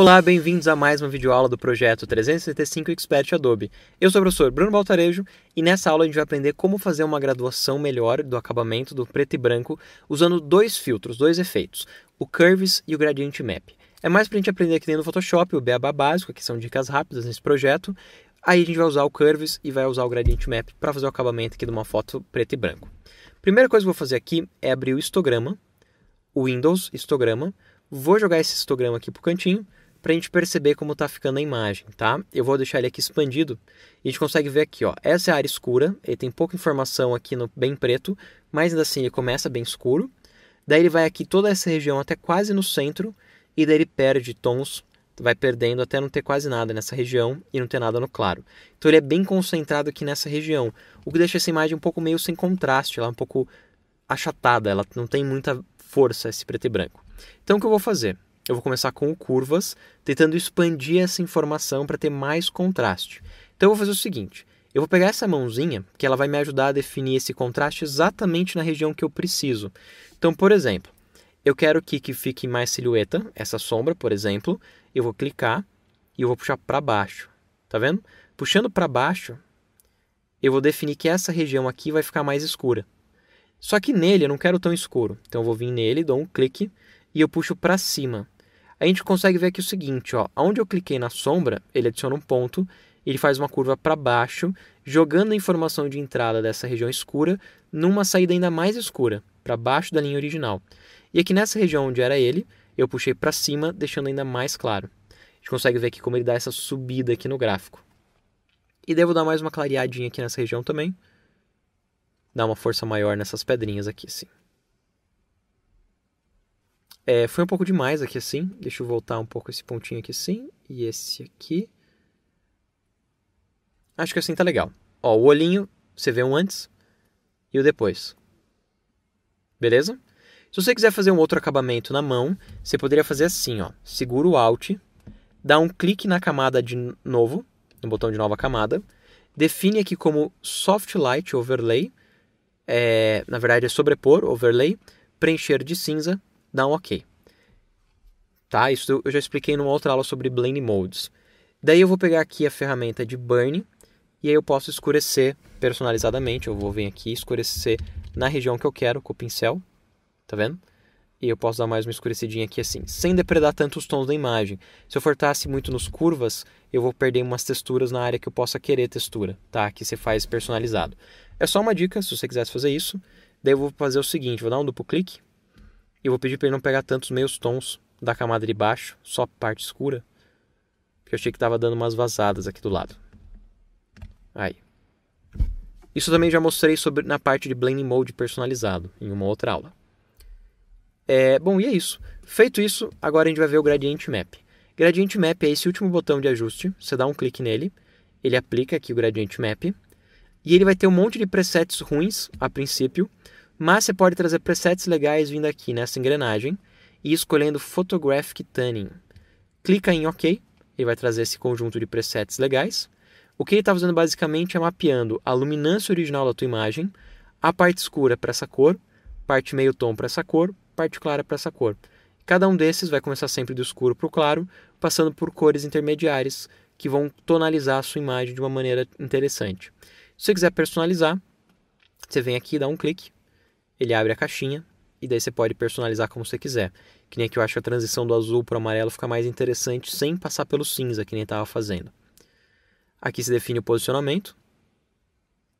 Olá, bem-vindos a mais uma videoaula do projeto 365 Expert Adobe. Eu sou o professor Bruno Baltarejo e nessa aula a gente vai aprender como fazer uma graduação melhor do acabamento do preto e branco usando dois filtros, dois efeitos, o Curves e o Gradient Map. É mais para a gente aprender aqui dentro do Photoshop, o beabá básico, que são dicas rápidas nesse projeto. Aí a gente vai usar o Curves e vai usar o Gradient Map para fazer o acabamento aqui de uma foto preto e branco. Primeira coisa que eu vou fazer aqui é abrir o histograma, o Windows histograma. Vou jogar esse histograma aqui para o cantinho para a gente perceber como está ficando a imagem, tá? Eu vou deixar ele aqui expandido e a gente consegue ver aqui, ó. Essa é a área escura, ele tem pouca informação aqui no bem preto, mas ainda assim ele começa bem escuro. Daí ele vai aqui toda essa região até quase no centro e daí ele perde tons, vai perdendo até não ter quase nada nessa região e não ter nada no claro. Então ele é bem concentrado aqui nessa região, o que deixa essa imagem um pouco meio sem contraste, ela é um pouco achatada, ela não tem muita força esse preto e branco. Então o que eu vou fazer? eu vou começar com curvas, tentando expandir essa informação para ter mais contraste. Então eu vou fazer o seguinte, eu vou pegar essa mãozinha, que ela vai me ajudar a definir esse contraste exatamente na região que eu preciso. Então, por exemplo, eu quero que, que fique mais silhueta, essa sombra, por exemplo, eu vou clicar e eu vou puxar para baixo, tá vendo? Puxando para baixo, eu vou definir que essa região aqui vai ficar mais escura. Só que nele eu não quero tão escuro, então eu vou vir nele, dou um clique e eu puxo para cima a gente consegue ver aqui o seguinte, ó, onde eu cliquei na sombra, ele adiciona um ponto, ele faz uma curva para baixo, jogando a informação de entrada dessa região escura numa saída ainda mais escura, para baixo da linha original. E aqui nessa região onde era ele, eu puxei para cima, deixando ainda mais claro. A gente consegue ver aqui como ele dá essa subida aqui no gráfico. E devo dar mais uma clareadinha aqui nessa região também. Dar uma força maior nessas pedrinhas aqui, sim. É, foi um pouco demais aqui assim. Deixa eu voltar um pouco esse pontinho aqui assim. E esse aqui. Acho que assim tá legal. Ó, o olhinho, você vê um antes e o depois. Beleza? Se você quiser fazer um outro acabamento na mão, você poderia fazer assim, ó. Segura o Alt, dá um clique na camada de novo, no botão de nova camada. Define aqui como Soft Light Overlay. É, na verdade é sobrepor, overlay. Preencher de cinza dá um OK. Tá? Isso eu já expliquei numa outra aula sobre Blend Modes. Daí eu vou pegar aqui a ferramenta de Burn e aí eu posso escurecer personalizadamente. Eu vou vir aqui escurecer na região que eu quero com o pincel, tá vendo? E eu posso dar mais uma escurecidinha aqui assim, sem depredar tanto os tons da imagem. Se eu fortasse tá muito nos curvas, eu vou perder umas texturas na área que eu possa querer textura, tá? Que você faz personalizado. É só uma dica, se você quiser fazer isso. Daí eu vou fazer o seguinte, vou dar um duplo clique eu vou pedir para ele não pegar tantos meios tons da camada de baixo, só parte escura, porque eu achei que estava dando umas vazadas aqui do lado. Aí. Isso também já mostrei sobre, na parte de Blending Mode personalizado, em uma outra aula. É, bom, e é isso. Feito isso, agora a gente vai ver o Gradient Map. Gradient Map é esse último botão de ajuste, você dá um clique nele, ele aplica aqui o Gradient Map, e ele vai ter um monte de presets ruins a princípio, mas você pode trazer presets legais vindo aqui nessa engrenagem e escolhendo Photographic Tanning. Clica em OK, ele vai trazer esse conjunto de presets legais. O que ele está fazendo basicamente é mapeando a luminância original da tua imagem, a parte escura para essa cor, parte meio tom para essa cor, parte clara para essa cor. Cada um desses vai começar sempre do escuro para o claro, passando por cores intermediárias que vão tonalizar a sua imagem de uma maneira interessante. Se você quiser personalizar, você vem aqui e dá um clique ele abre a caixinha e daí você pode personalizar como você quiser. Que nem que eu acho a transição do azul para o amarelo fica mais interessante sem passar pelo cinza, que nem estava fazendo. Aqui se define o posicionamento.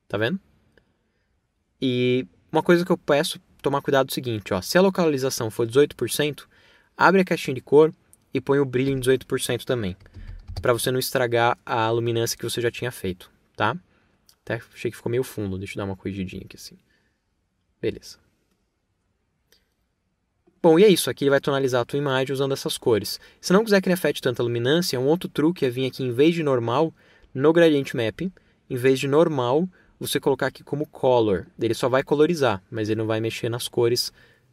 Tá vendo? E uma coisa que eu peço tomar cuidado é o seguinte, ó, se a localização for 18%, abre a caixinha de cor e põe o brilho em 18% também, para você não estragar a luminância que você já tinha feito, tá? Até achei que ficou meio fundo, deixa eu dar uma corrigidinha aqui assim. Beleza. Bom, e é isso. Aqui ele vai tonalizar a tua imagem usando essas cores. Se não quiser que ele afete tanta luminância, um outro truque é vir aqui em vez de normal, no gradient map, em vez de normal, você colocar aqui como color. Ele só vai colorizar, mas ele não vai mexer nas cores,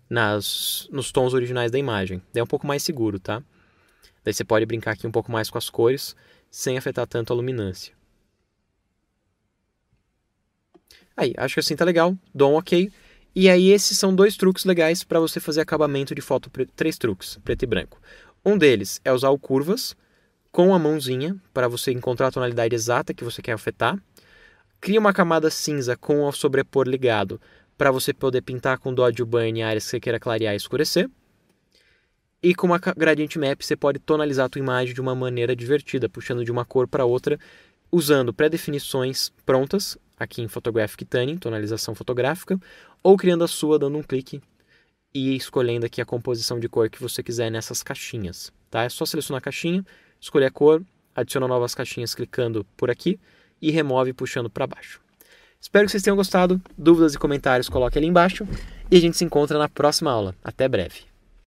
nas, nos tons originais da imagem. Daí é um pouco mais seguro, tá? Daí você pode brincar aqui um pouco mais com as cores, sem afetar tanto a luminância. Aí, acho que assim tá legal. Dou um ok. E aí esses são dois truques legais para você fazer acabamento de foto, três truques, preto e branco. Um deles é usar o curvas com a mãozinha para você encontrar a tonalidade exata que você quer afetar. Cria uma camada cinza com o sobrepor ligado para você poder pintar com dodge burn áreas que você queira clarear e escurecer. E com uma gradiente map você pode tonalizar a tua imagem de uma maneira divertida, puxando de uma cor para outra, usando pré-definições prontas aqui em Photographic Tuning, tonalização fotográfica, ou criando a sua dando um clique e escolhendo aqui a composição de cor que você quiser nessas caixinhas, tá? É só selecionar a caixinha, escolher a cor, adiciona novas caixinhas clicando por aqui e remove puxando para baixo. Espero que vocês tenham gostado. Dúvidas e comentários coloque ali embaixo e a gente se encontra na próxima aula. Até breve.